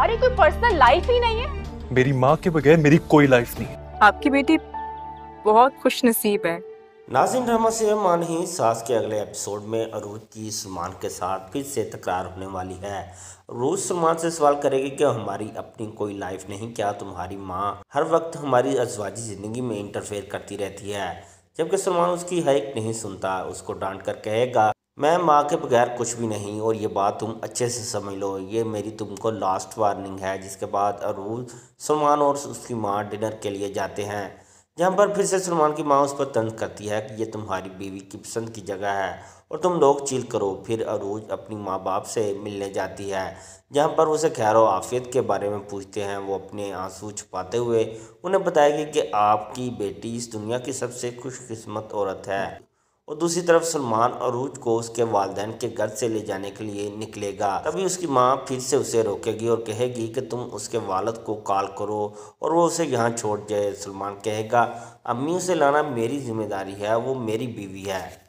अरे कोई personal life ही नहीं है मेरी माँ के बगैर मेरी कोई लाइफ नहीं है आपकी बेटी बहुत खुश नसीब है नाजिम ड्रामा से ही सास के अगले एपिसोड में अरूज की सलमान के साथ फिर से तकरार होने वाली है अरूज सलमान से सवाल करेगी कि हमारी अपनी कोई लाइफ नहीं क्या तुम्हारी माँ हर वक्त हमारी अजवाजी ज़िंदगी में इंटरफेयर करती रहती है जबकि सलमान उसकी हक नहीं सुनता उसको डांट कर कहेगा मैं माँ के बगैर कुछ भी नहीं और ये बात तुम अच्छे से समझ लो ये मेरी तुमको लास्ट वार्निंग है जिसके बाद अरूज सलमान और उसकी माँ डिनर के लिए जाते हैं जहाँ पर फिर से सलमान की माँ उस पर तंज करती है कि ये तुम्हारी बीवी की पसंद की जगह है और तुम लोग चिल करो फिर अरूज अपनी माँ बाप से मिलने जाती है जहाँ पर उसे खैर आफियत के बारे में पूछते हैं वो अपने आंसू छुपाते हुए उन्हें बताएगी कि आपकी बेटी इस दुनिया की सबसे खुशकिस्मत औरत है और दूसरी तरफ सलमान अरूज को उसके वालदेन के घर से ले जाने के लिए निकलेगा तभी उसकी माँ फिर से उसे रोकेगी और कहेगी कि तुम उसके वालद को कॉल करो और वो उसे यहाँ छोड़ जाए सलमान कहेगा अम्मी उसे लाना मेरी जिम्मेदारी है वो मेरी बीवी है